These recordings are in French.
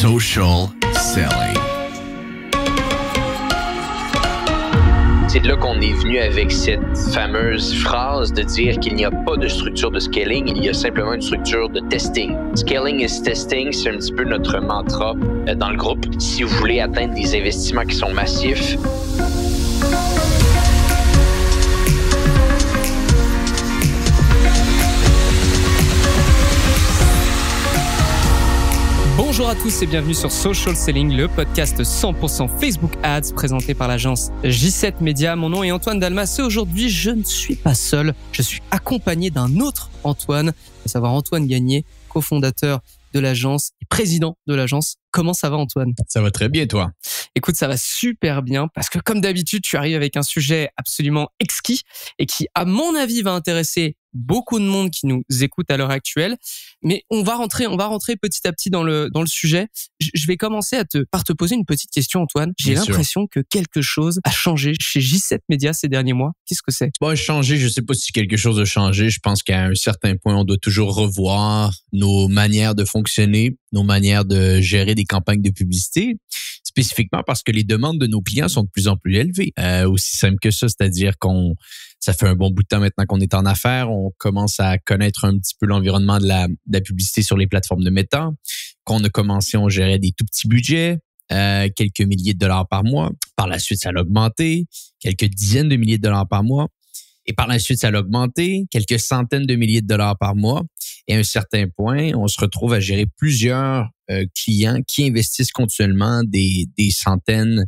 Social selling. C'est de là qu'on est venu avec cette fameuse phrase de dire qu'il n'y a pas de structure de scaling, il y a simplement une structure de testing. Scaling is testing, c'est un petit peu notre mantra euh, dans le groupe. Si vous voulez atteindre des investissements qui sont massifs, Bonjour à tous et bienvenue sur Social Selling, le podcast 100% Facebook Ads présenté par l'agence J7 Media. Mon nom est Antoine Dalmas et aujourd'hui je ne suis pas seul, je suis accompagné d'un autre Antoine, à savoir Antoine Gagné, cofondateur de l'agence et président de l'agence Comment ça va Antoine Ça va très bien toi Écoute, ça va super bien parce que comme d'habitude, tu arrives avec un sujet absolument exquis et qui, à mon avis, va intéresser beaucoup de monde qui nous écoute à l'heure actuelle. Mais on va rentrer, on va rentrer petit à petit dans le dans le sujet. Je vais commencer à te par te poser une petite question, Antoine. J'ai l'impression que quelque chose a changé chez J7 Media ces derniers mois. Qu'est-ce que c'est Bon, changé. Je sais pas si quelque chose a changé. Je pense qu'à un certain point, on doit toujours revoir nos manières de fonctionner, nos manières de gérer des campagnes de publicité, spécifiquement parce que les demandes de nos clients sont de plus en plus élevées. Euh, aussi simple que ça, c'est-à-dire qu'on, ça fait un bon bout de temps maintenant qu'on est en affaires, on commence à connaître un petit peu l'environnement de la, publicité sur les plateformes de méta. qu'on a commencé, on gérait des tout petits budgets, euh, quelques milliers de dollars par mois. Par la suite, ça a augmenté, quelques dizaines de milliers de dollars par mois. Et par la suite, ça a augmenté, quelques centaines de milliers de dollars par mois. Et à un certain point, on se retrouve à gérer plusieurs euh, clients qui investissent continuellement des, des centaines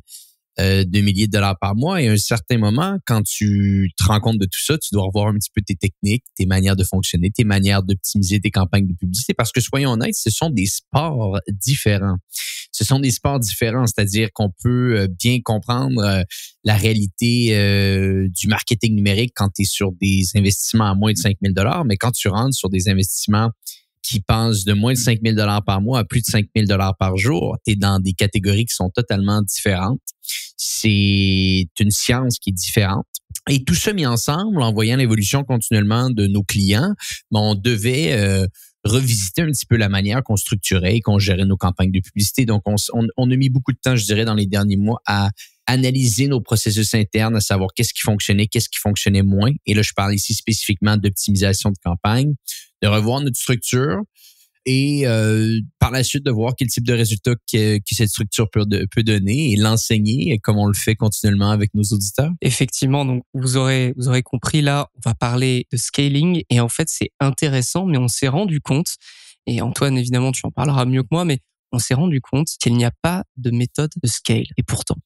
euh, de milliers de dollars par mois. Et à un certain moment, quand tu te rends compte de tout ça, tu dois revoir un petit peu tes techniques, tes manières de fonctionner, tes manières d'optimiser tes campagnes de publicité. Parce que soyons honnêtes, ce sont des sports différents. Ce sont des sports différents, c'est-à-dire qu'on peut euh, bien comprendre euh, la réalité du marketing numérique quand tu es sur des investissements à moins de 5 000 mais quand tu rentres sur des investissements qui passent de moins de 5 000 par mois à plus de 5 000 par jour. Tu es dans des catégories qui sont totalement différentes. C'est une science qui est différente. Et tout ça mis ensemble, en voyant l'évolution continuellement de nos clients, ben, on devait euh, revisiter un petit peu la manière qu'on structurait et qu'on gérait nos campagnes de publicité. Donc, on, a mis beaucoup de temps, je dirais, dans les derniers mois à analyser nos processus internes, à savoir qu'est-ce qui fonctionnait, qu'est-ce qui fonctionnait moins. Et là, je parle ici spécifiquement d'optimisation de campagne, de revoir notre structure et euh, par la suite de voir quel type de résultat que, que, cette structure peut, peut donner et l'enseigner comme on le fait continuellement avec nos auditeurs. Effectivement, donc vous aurez vous aurez compris là, on va parler de scaling et en fait c'est intéressant, mais on s'est rendu compte et Antoine évidemment tu en parleras mieux que moi, mais on s'est rendu compte qu'il n'y a pas de méthode de scale et pourtant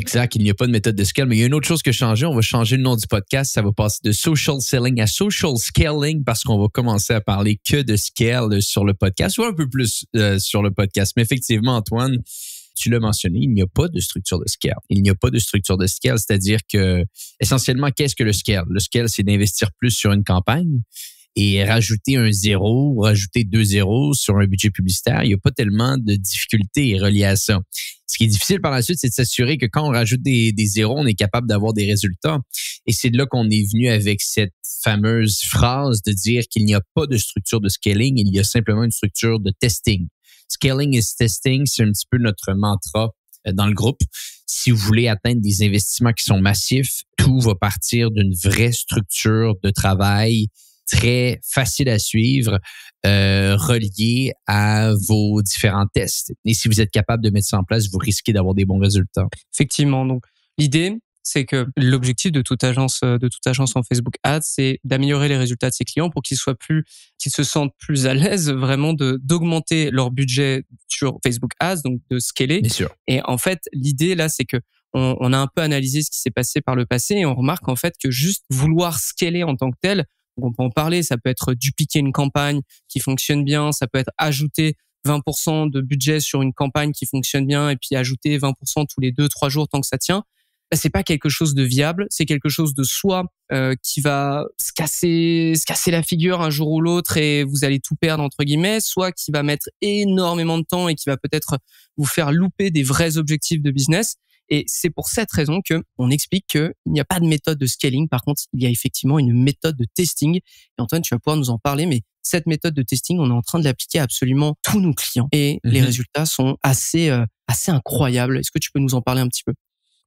Exact, il n'y a pas de méthode de scale, mais il y a une autre chose que changer. On va changer le nom du podcast. Ça va passer de social selling à social scaling parce qu'on va commencer à parler que de scale sur le podcast ou un peu plus euh, sur le podcast. Mais effectivement, Antoine, tu l'as mentionné, il n'y a pas de structure de scale. Il n'y a pas de structure de scale, c'est-à-dire que essentiellement, qu'est-ce que le scale? Le scale, c'est d'investir plus sur une campagne et rajouter un zéro ou rajouter deux zéros sur un budget publicitaire, il n'y a pas tellement de difficultés reliées à ça. Ce qui est difficile par la suite, c'est de s'assurer que quand on rajoute des, des zéros, on est capable d'avoir des résultats. Et c'est de là qu'on est venu avec cette fameuse phrase de dire qu'il n'y a pas de structure de scaling, il y a simplement une structure de testing. Scaling is testing, c'est un petit peu notre mantra euh, dans le groupe. Si vous voulez atteindre des investissements qui sont massifs, tout va partir d'une vraie structure de travail très facile à suivre, euh, relié à vos différents tests. Et si vous êtes capable de mettre ça en place, vous risquez d'avoir des bons résultats. Effectivement. Donc, l'idée, c'est que l'objectif de toute agence, euh, de toute agence en Facebook Ads, c'est d'améliorer les résultats de ses clients pour qu'ils soient plus, qu'ils se sentent plus à l'aise vraiment d'augmenter leur budget sur Facebook Ads, donc de scaler. Bien sûr. Et en fait, l'idée là, c'est que on, a un peu analysé ce qui s'est passé par le passé et on remarque en fait que juste vouloir scaler en tant que tel, on peut en parler, ça peut être dupliquer une campagne qui fonctionne bien, ça peut être ajouter 20% de budget sur une campagne qui fonctionne bien et puis ajouter 20% tous les deux trois jours tant que ça tient. Ben, c'est pas quelque chose de viable, c'est quelque chose de soit euh, qui va se casser, se casser la figure un jour ou l'autre et vous allez tout perdre entre guillemets, soit qui va mettre énormément de temps et qui va peut-être vous faire louper des vrais objectifs de business. Et c'est pour cette raison qu'on explique qu'il n'y a pas de méthode de scaling. Par contre, il y a effectivement une méthode de testing. Et Antoine, tu vas pouvoir nous en parler, mais cette méthode de testing, on est en train de l'appliquer à absolument tous nos clients. Et mhm. les résultats sont assez, euh, assez incroyables. Est-ce que tu peux nous en parler un petit peu?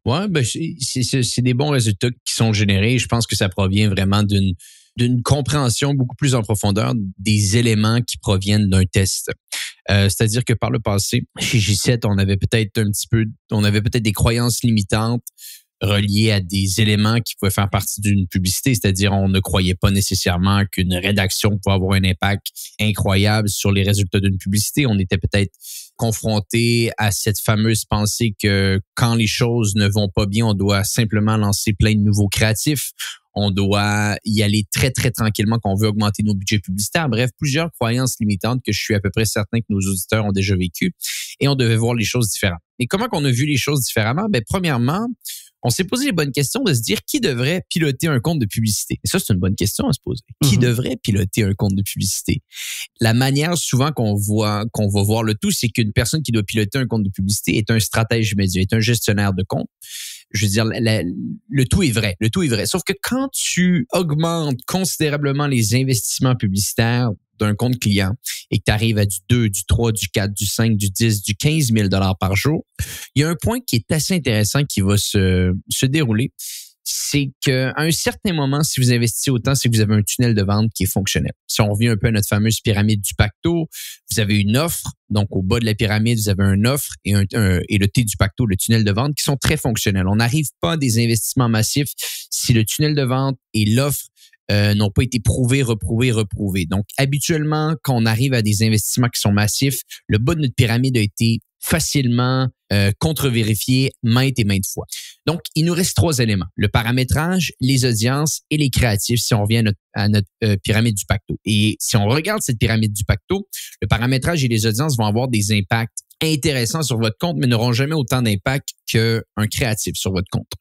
Ouais, ben, c'est des bons résultats qui sont générés. Je pense que ça provient vraiment d'une d'une compréhension beaucoup plus en profondeur des éléments qui proviennent d'un test. Euh, c'est-à-dire que par le passé, chez G7, on avait peut-être un petit peu, on avait peut-être des croyances limitantes reliées à des éléments qui pouvaient faire partie d'une publicité, c'est-à-dire on ne croyait pas nécessairement qu'une rédaction pouvait avoir un impact incroyable sur les résultats d'une publicité. On était peut-être confronté à cette fameuse pensée que quand les choses ne vont pas bien, on doit simplement lancer plein de nouveaux créatifs on doit y aller très, très tranquillement, quand on veut augmenter nos budgets publicitaires. Bref, plusieurs croyances limitantes que je suis à peu près certain que nos auditeurs ont déjà vécues et on devait voir les choses différemment. Et comment qu'on a vu les choses différemment? Ben, premièrement, on s'est posé les bonnes questions de se dire qui devrait piloter un compte de publicité. Et ça, c'est une bonne question à se poser. Qui mm-hmm. devrait piloter un compte de publicité? La manière souvent qu'on voit, qu'on va voir le tout, c'est qu'une personne qui doit piloter un compte de publicité est un stratège média, est un gestionnaire de compte je veux dire, le tout est vrai, le tout est vrai. Sauf que quand tu augmentes considérablement les investissements publicitaires d'un compte client et que tu arrives à du 2, du 3, du 4, du 5, du 10, du 15 000 par jour, il y a un point qui est assez intéressant qui va se, se dérouler c'est qu'à un certain moment, si vous investissez autant, c'est que vous avez un tunnel de vente qui est fonctionnel. Si on revient un peu à notre fameuse pyramide du pacto, vous avez une offre. Donc, au bas de la pyramide, vous avez une offre et, et le T du pacto, le tunnel de vente, qui sont très fonctionnels. On n'arrive pas à des investissements massifs si le tunnel de vente et l'offre euh, n'ont pas été prouvés, reprouvés, reprouvés. Donc, habituellement, quand on arrive à des investissements qui sont massifs, le bas de notre pyramide a été facilement euh, contre-vérifié maintes et maintes fois. Donc, il nous reste trois éléments, le paramétrage, les audiences et les créatifs, si on revient à notre, euh, pyramide du pacto. Et si on regarde cette pyramide du pacto, le paramétrage et les audiences vont avoir des impacts intéressants sur votre compte, mais n'auront jamais autant d'impact qu'un créatif sur votre compte.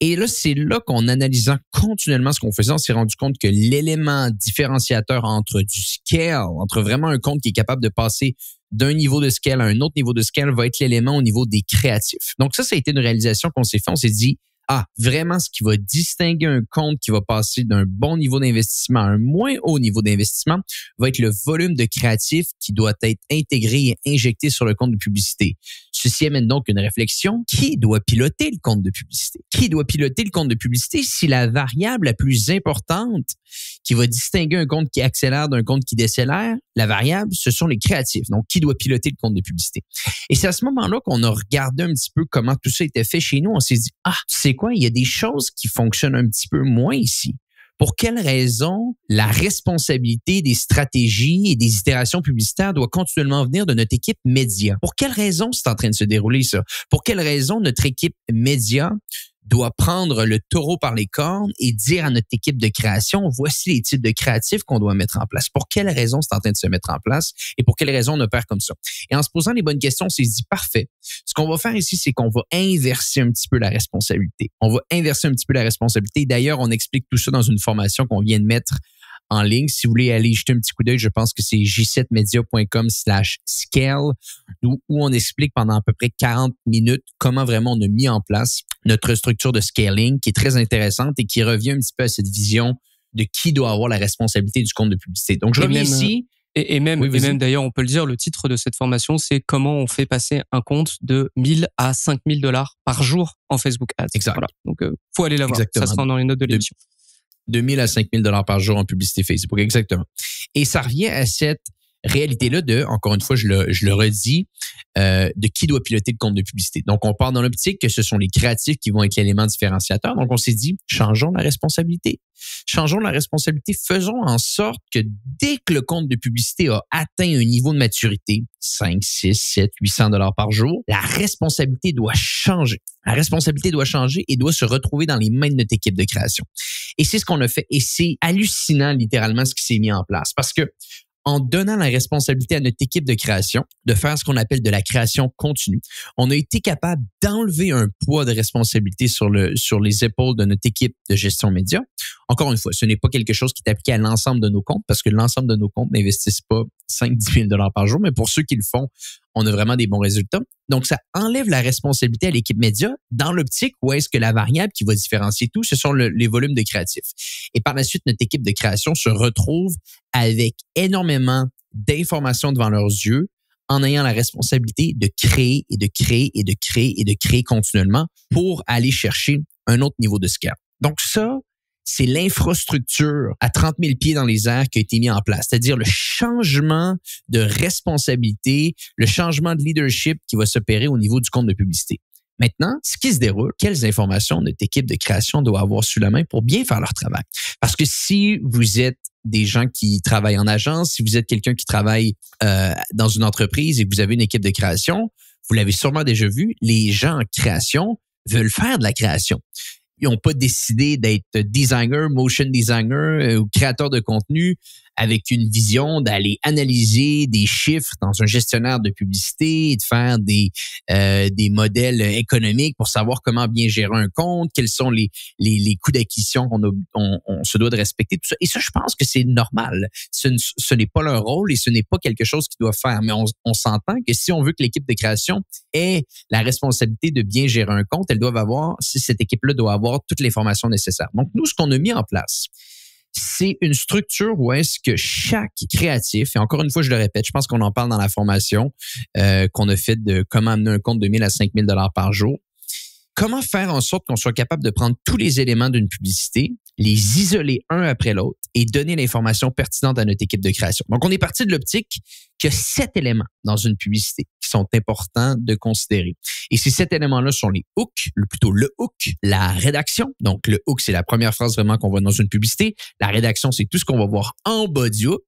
Et là, c'est là qu'en analysant continuellement ce qu'on faisait, on s'est rendu compte que l'élément différenciateur entre du scale, entre vraiment un compte qui est capable de passer d'un niveau de scale à un autre niveau de scale va être l'élément au niveau des créatifs. Donc ça, ça a été une réalisation qu'on s'est fait. On s'est dit, ah, vraiment, ce qui va distinguer un compte qui va passer d'un bon niveau d'investissement à un moins haut niveau d'investissement va être le volume de créatifs qui doit être intégré et injecté sur le compte de publicité. Ceci amène donc une réflexion. Qui doit piloter le compte de publicité? Qui doit piloter le compte de publicité si la variable la plus importante qui va distinguer un compte qui accélère d'un compte qui décélère, la variable, ce sont les créatifs. Donc, qui doit piloter le compte de publicité? Et c'est à ce moment-là qu'on a regardé un petit peu comment tout ça était fait chez nous. On s'est dit, ah, c'est quoi, il y a des choses qui fonctionnent un petit peu moins ici. Pour quelle raison la responsabilité des stratégies et des itérations publicitaires doit continuellement venir de notre équipe média? Pour quelle raison c'est en train de se dérouler ça? Pour quelle raison notre équipe média doit prendre le taureau par les cornes et dire à notre équipe de création, voici les types de créatifs qu'on doit mettre en place. Pour quelles raisons c'est en train de se mettre en place et pour quelles raisons on opère comme ça? Et en se posant les bonnes questions, on s'est dit, parfait. Ce qu'on va faire ici, c'est qu'on va inverser un petit peu la responsabilité. On va inverser un petit peu la responsabilité. D'ailleurs, on explique tout ça dans une formation qu'on vient de mettre en ligne. Si vous voulez aller jeter un petit coup d'œil, je pense que c'est j7media.com slash scale où, on explique pendant à peu près 40 minutes comment vraiment on a mis en place notre structure de scaling qui est très intéressante et qui revient un petit peu à cette vision de qui doit avoir la responsabilité du compte de publicité. Donc, je reviens même, euh, Et, même, même d'ailleurs, on peut le dire, le titre de cette formation, c'est comment on fait passer un compte de 1000 à 5000 dollars par jour en Facebook Ads. Donc, il euh, faut aller la voir. Ça sera dans les notes de l'émission de 1000 à 5000 dollars par jour en publicité Facebook, exactement. Et ça revient à cette réalité-là de, encore une fois, je le, je redis, euh, de qui doit piloter le compte de publicité. Donc, on part dans l'optique que ce sont les créatifs qui vont être l'élément différenciateur. Donc, on s'est dit, changeons la responsabilité. Changeons la responsabilité. Faisons en sorte que dès que le compte de publicité a atteint un niveau de maturité, 5, 6, 7, 800 dollars par jour, la responsabilité doit changer. La responsabilité doit changer et doit se retrouver dans les mains de notre équipe de création. Et c'est ce qu'on a fait. Et c'est hallucinant, littéralement, ce qui s'est mis en place. Parce que, en donnant la responsabilité à notre équipe de création de faire ce qu'on appelle de la création continue, on a été capable d'enlever un poids de responsabilité sur, le, sur les épaules de notre équipe de gestion média. Encore une fois, ce n'est pas quelque chose qui est appliqué à l'ensemble de nos comptes parce que l'ensemble de nos comptes n'investissent pas 5-10 000 par jour, mais pour ceux qui le font, on a vraiment des bons résultats. Donc, ça enlève la responsabilité à l'équipe média dans l'optique où est-ce que la variable qui va différencier tout, ce sont les volumes de créatifs. Et par la suite, notre équipe de création se retrouve avec énormément d'informations devant leurs yeux en ayant la responsabilité de créer et de créer et de créer et de créer continuellement pour aller chercher un autre niveau de scale. Donc ça, c'est l'infrastructure à 30 000 pieds dans les airs qui a été mise en place, c'est-à-dire le changement de responsabilité, le changement de leadership qui va s'opérer au niveau du compte de publicité. Maintenant, ce qui se déroule, quelles informations notre équipe de création doit avoir sous la main pour bien faire leur travail? Parce que si vous êtes des gens qui travaillent en agence, si vous êtes quelqu'un qui travaille euh, dans une entreprise et que vous avez une équipe de création, vous l'avez sûrement déjà vu, les gens en création veulent faire de la création ils n'ont pas décidé d'être designer, motion designer euh, ou créateur de contenu avec une vision d'aller analyser des chiffres dans un gestionnaire de publicité et de faire des, euh, des modèles économiques pour savoir comment bien gérer un compte, quels sont les, les, les coûts d'acquisition qu'on on, se doit de respecter, tout ça. Et ça, je pense que c'est normal. Ce, n'est pas leur rôle et ce n'est pas quelque chose qu'ils doivent faire. Mais on, on s'entend que si on veut que l'équipe de création ait la responsabilité de bien gérer un compte, elles doivent avoir, si cette équipe-là doit avoir toutes les formations nécessaires. Donc, nous, ce qu'on a mis en place, c'est une structure où est-ce que chaque créatif, et encore une fois, je le répète, je pense qu'on en parle dans la formation euh, qu'on a fait de comment amener un compte de 1000 à 5000 dollars par jour. Comment faire en sorte qu'on soit capable de prendre tous les éléments d'une publicité, les isoler un après l'autre, et donner l'information pertinente à notre équipe de création. Donc, on est parti de l'optique qu'il y a sept éléments dans une publicité qui sont importants de considérer. Et ces sept éléments-là sont les hooks, plutôt le hook, la rédaction. Donc, le hook, c'est la première phrase vraiment qu'on voit dans une publicité. La rédaction, c'est tout ce qu'on va voir en bas du hook.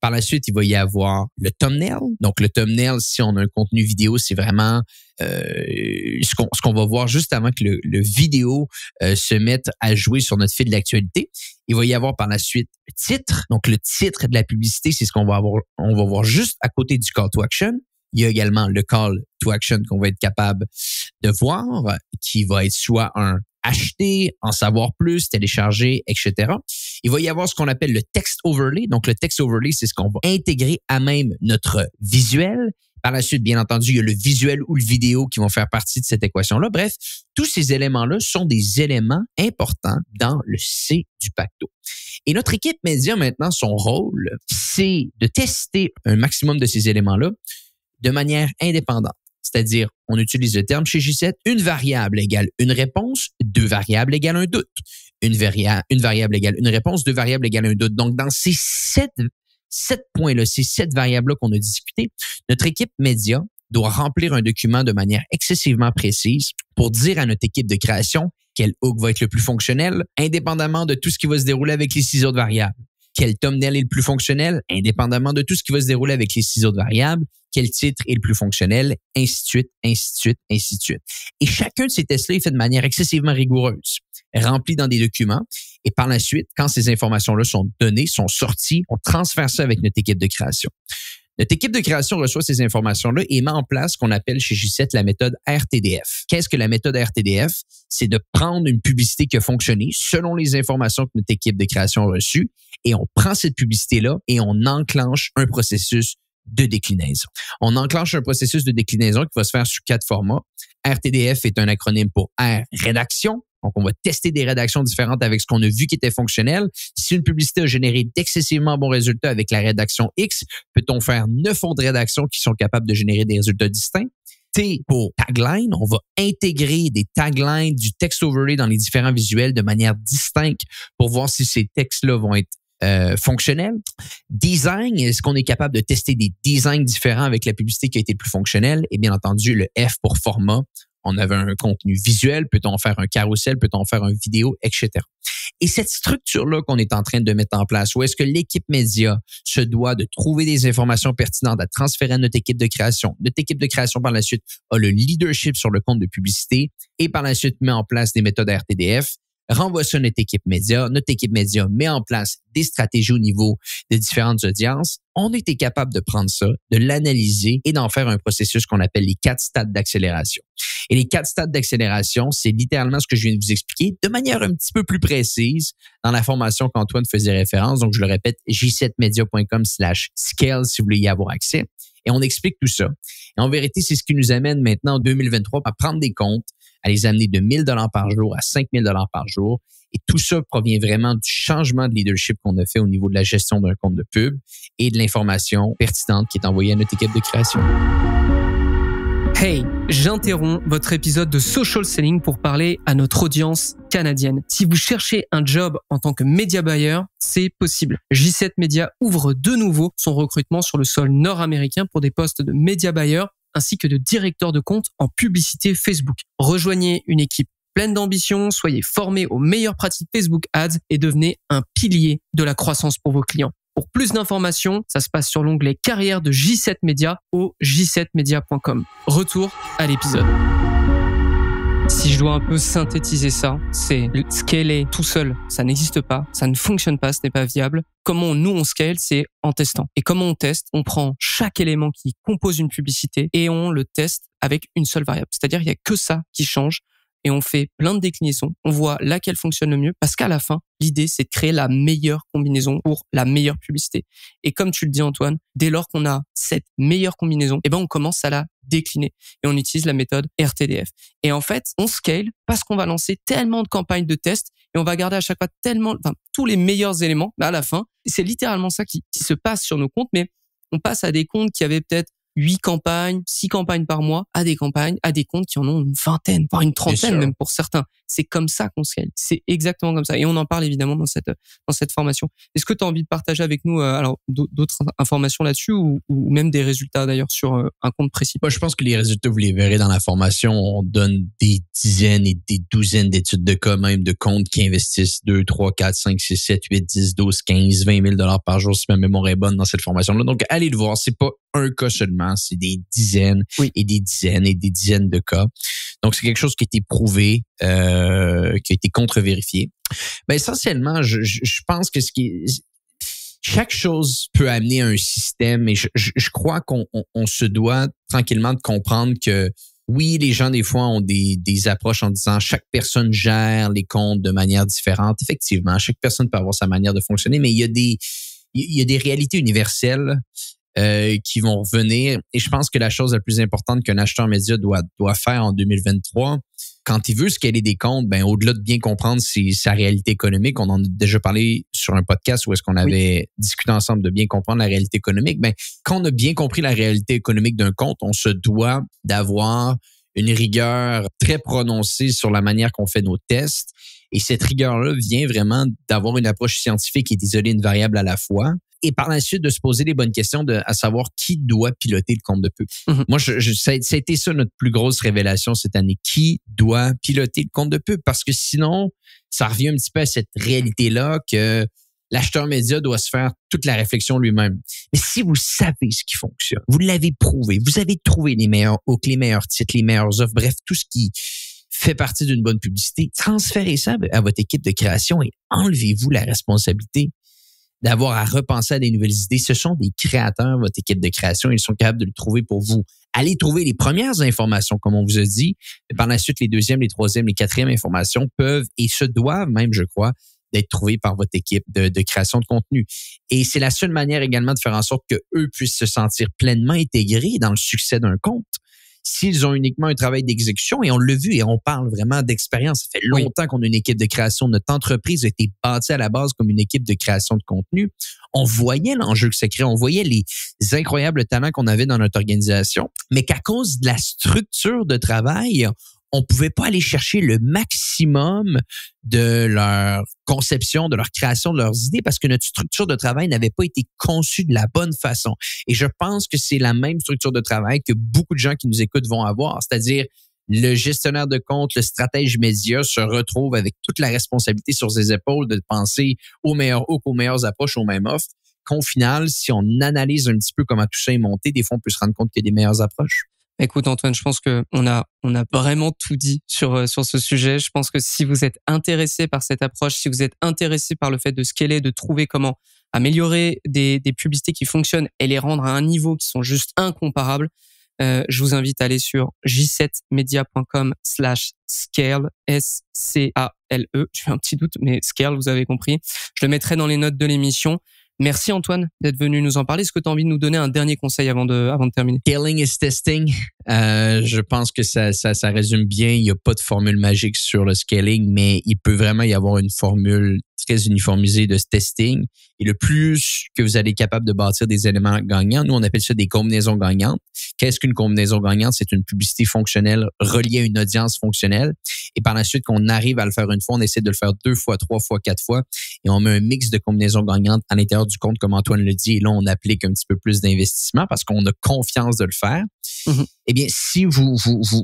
Par la suite, il va y avoir le thumbnail. Donc, le thumbnail, si on a un contenu vidéo, c'est vraiment euh, ce qu'on va voir juste avant que le, le vidéo euh, se mette à jouer sur notre fil d'actualité. Il va y avoir par la suite le titre. Donc, le titre de la publicité, c'est ce qu'on va avoir, on va voir juste à côté du call to action. Il y a également le call to action qu'on va être capable de voir, qui va être soit un acheter, en savoir plus, télécharger, etc. Il va y avoir ce qu'on appelle le text overlay. Donc, le text overlay, c'est ce qu'on va intégrer à même notre visuel. Par la suite, bien entendu, il y a le visuel ou le vidéo qui vont faire partie de cette équation-là. Bref, tous ces éléments-là sont des éléments importants dans le C du pacto. Et notre équipe média, maintenant, son rôle, c'est de tester un maximum de ces éléments-là de manière indépendante c'est-à-dire on utilise le terme chez J7, une variable égale une réponse, deux variables égale un doute, une, variable égale une réponse, deux variables égale un doute. Donc, dans ces sept, sept points-là, ces sept variables-là qu'on a discutées, notre équipe média doit remplir un document de manière excessivement précise pour dire à notre équipe de création quel hook va être le plus fonctionnel, indépendamment de tout ce qui va se dérouler avec les six autres variables. Quel thumbnail est le plus fonctionnel, indépendamment de tout ce qui va se dérouler avec les six autres variables quel titre est le plus fonctionnel, ainsi de suite, Et chacun de ces tests-là est fait de manière excessivement rigoureuse, rempli dans des documents. Et par la suite, quand ces informations-là sont données, sont sorties, on transfère ça avec notre équipe de création. Notre équipe de création reçoit ces informations-là et met en place ce qu'on appelle chez g 7 la méthode RTDF. Qu'est-ce que la méthode RTDF? C'est de prendre une publicité qui a fonctionné selon les informations que notre équipe de création a reçues et on prend cette publicité-là et on enclenche un processus de déclinaison. On enclenche un processus de déclinaison qui va se faire sur quatre formats. RTDF est un acronyme pour R, rédaction. Donc, on va tester des rédactions différentes avec ce qu'on a vu qui était fonctionnel. Si une publicité a généré d'excessivement bons résultats avec la rédaction X, peut-on faire neuf autres rédactions qui sont capables de générer des résultats distincts? T pour tagline. On va intégrer des taglines du text overlay dans les différents visuels de manière distincte pour voir si ces textes-là vont être euh, fonctionnel. Design, est-ce qu'on est capable de tester des designs différents avec la publicité qui a été plus fonctionnelle? Et bien entendu, le F pour format. On avait un contenu visuel, peut-on faire un carrousel, peut-on faire une vidéo, etc. Et cette structure-là qu'on est en train de mettre en place, où est-ce que l'équipe média se doit de trouver des informations pertinentes à transférer à notre équipe de création, notre équipe de création par la suite a le leadership sur le compte de publicité et par la suite met en place des méthodes RTDF renvoie ça à notre équipe média. Notre équipe média met en place des stratégies au niveau des différentes audiences. On était capable de prendre ça, de l'analyser et d'en faire un processus qu'on appelle les quatre stades d'accélération. Et les quatre stades d'accélération, c'est littéralement ce que je viens de vous expliquer de manière un petit peu plus précise dans la formation qu'Antoine faisait référence. Donc, je le répète, j7media.com slash scale si vous voulez y avoir accès. Et on explique tout ça. Et en vérité, c'est ce qui nous amène maintenant en 2023 à prendre des comptes, à les amener de 1000 dollars par jour à 5000 dollars par jour. Et tout ça provient vraiment du changement de leadership qu'on a fait au niveau de la gestion d'un compte de pub et de l'information pertinente qui est envoyée à notre équipe de création. Hey, j'interromps votre épisode de Social Selling pour parler à notre audience canadienne. Si vous cherchez un job en tant que media buyer, c'est possible. J7 Media ouvre de nouveau son recrutement sur le sol nord-américain pour des postes de media buyer ainsi que de directeur de compte en publicité Facebook. Rejoignez une équipe pleine d'ambition, soyez formé aux meilleures pratiques Facebook Ads et devenez un pilier de la croissance pour vos clients. Pour plus d'informations, ça se passe sur l'onglet carrière de J7 Media au j7media.com. Retour à l'épisode. Si je dois un peu synthétiser ça, c'est scaler tout seul, ça n'existe pas, ça ne fonctionne pas, ce n'est pas viable. Comment nous on scale, c'est en testant. Et comment on teste On prend chaque élément qui compose une publicité et on le teste avec une seule variable. C'est-à-dire il n'y a que ça qui change et on fait plein de déclinaisons. On voit laquelle fonctionne le mieux parce qu'à la fin, l'idée, c'est de créer la meilleure combinaison pour la meilleure publicité. Et comme tu le dis, Antoine, dès lors qu'on a cette meilleure combinaison, eh ben, on commence à la décliner et on utilise la méthode RTDF. Et en fait, on scale parce qu'on va lancer tellement de campagnes de tests et on va garder à chaque fois tellement, enfin, tous les meilleurs éléments à la fin. C'est littéralement ça qui se passe sur nos comptes, mais on passe à des comptes qui avaient peut-être 8 campagnes, 6 campagnes par mois à des campagnes, à des comptes qui en ont une vingtaine, voire une trentaine même pour certains. C'est comme ça qu'on se C'est exactement comme ça. Et on en parle évidemment dans cette, dans cette formation. Est-ce que tu as envie de partager avec nous euh, alors d'autres informations là-dessus ou, même des résultats d'ailleurs sur euh, un compte précis Moi, je pense que les résultats, vous les verrez dans la formation. On donne des dizaines et des douzaines d'études de cas, même de comptes qui investissent 2, 3, 4, 5, 6, 7, 8, 10, 12, 15, 20 000 dollars par jour si ma mémoire est bonne dans cette formation-là. Donc, allez le voir. C'est pas un cas seulement, c'est des dizaines et des dizaines et des dizaines de cas. Donc, c'est quelque chose qui est été prouvé euh, euh, qui a été contre vérifié ben, essentiellement, je, pense que ce qui chaque chose peut amener à un système et je, crois qu'on se doit tranquillement de comprendre que oui, les gens des fois ont des, approches en disant chaque personne gère les comptes de manière différente. Effectivement, chaque personne peut avoir sa manière de fonctionner, mais il y a des, il y a des réalités universelles euh, qui vont revenir. Et je pense que la chose la plus importante qu'un acheteur média doit, doit faire en 2023, quand il veut est des comptes, ben, au-delà de bien comprendre sa réalité économique, on en a déjà parlé sur un podcast où est-ce qu'on avait discuté ensemble de bien comprendre la réalité économique, ben, quand on a bien compris la réalité économique d'un compte, on se doit d'avoir une rigueur très prononcée sur la manière qu'on fait nos tests. Et cette rigueur-là vient vraiment d'avoir une approche scientifique et d'isoler une variable à la fois et par la suite de se poser les bonnes questions de, à savoir qui doit piloter le compte de pub. Mhm. Moi, je, ça, a été ça notre plus grosse révélation cette année. Qui doit piloter le compte de pub? Parce que sinon, ça revient un petit peu à cette réalité-là que l'acheteur média doit se faire toute la réflexion lui-même. Mais si vous savez ce qui fonctionne, vous l'avez prouvé, vous avez trouvé les meilleurs hooks, les meilleurs titres, les meilleurs offres, bref, tout ce qui fait partie d'une bonne publicité, transférez ça à votre équipe de création et enlevez-vous la responsabilité d'avoir à repenser à des nouvelles idées. Ce sont des créateurs, votre équipe de création. Ils sont capables de le trouver pour vous. Allez trouver les premières informations, comme on vous a dit. Et par la suite, les deuxièmes, les troisièmes, les quatrièmes informations peuvent et se doivent même, je crois, d'être trouvées par votre équipe de, de création de contenu. Et c'est la seule manière également de faire en sorte que eux puissent se sentir pleinement intégrés dans le succès d'un compte s'ils ont uniquement un travail d'exécution. Et on l'a vu et on parle vraiment d'expérience. Ça fait longtemps qu'on a une équipe de création. Notre entreprise a été bâtie à la base comme une équipe de création de contenu. On voyait l'enjeu que ça crée. On voyait les incroyables talents qu'on avait dans notre organisation. Mais qu'à cause de la structure de travail, on pouvait pas aller chercher le maximum de leur conception, de leur création, de leurs idées parce que notre structure de travail n'avait pas été conçue de la bonne façon. Et je pense que c'est la même structure de travail que beaucoup de gens qui nous écoutent vont avoir, c'est-à-dire le gestionnaire de compte, le stratège média se retrouve avec toute la responsabilité sur ses épaules de penser aux meilleurs hooks, aux meilleures approches, aux mêmes offres. Qu'au final, si on analyse un petit peu comment tout ça est monté, des fois, on peut se rendre compte qu'il y a des meilleures approches. Écoute Antoine, je pense que on a on a vraiment tout dit sur euh, sur ce sujet. Je pense que si vous êtes intéressé par cette approche, si vous êtes intéressé par le fait de scaler, de trouver comment améliorer des, publicités qui fonctionnent et les rendre à un niveau qui sont juste incomparables, euh, je vous invite à aller sur j7media.com/scale s c a l e. J'ai un petit doute, mais scale, vous avez compris. Je le mettrai dans les notes de l'émission. Merci Antoine d'être venu nous en parler. Est-ce que tu as envie de nous donner un dernier conseil avant de, avant de terminer Scaling is testing. Euh, je pense que ça, ça, ça résume bien. Il n'y a pas de formule magique sur le scaling, mais il peut vraiment y avoir une formule très uniformisé de ce testing. Et le plus que vous allez être capable de bâtir des éléments gagnants, nous, on appelle ça des combinaisons gagnantes. Qu'est-ce qu'une combinaison gagnante? C'est une publicité fonctionnelle reliée à une audience fonctionnelle. Et par la suite, qu'on arrive à le faire une fois, on essaie de le faire deux fois, trois fois, quatre fois. Et on met un mix de combinaisons gagnantes à l'intérieur du compte, comme Antoine le dit. Et là, on applique un petit peu plus d'investissement parce qu'on a confiance de le faire. Mhm eh bien, si vous,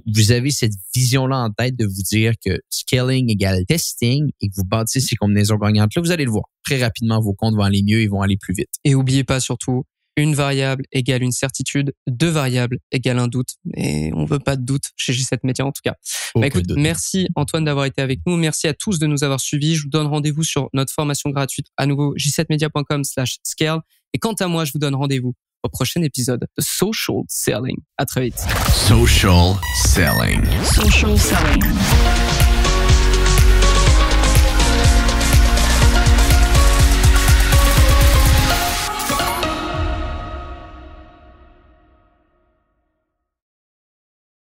vous, avez cette vision-là en tête de vous dire que scaling égale testing et que vous bâtissez ces combinaisons gagnantes-là, vous allez le voir. Très rapidement, vos comptes vont aller mieux et vont aller plus vite. Et oubliez pas surtout, une variable égale une certitude, deux variables égale un doute. Et on veut pas de doute chez G7 Media en tout cas. Bah, écoute, merci Antoine d'avoir été avec nous. Merci à tous de nous avoir suivis. Je vous donne rendez-vous sur notre formation gratuite à nouveau g 7 mediacom scale. Et quant à moi, je vous donne rendez-vous prochain épisode Social Selling. À très vite. Social Selling. Social Selling.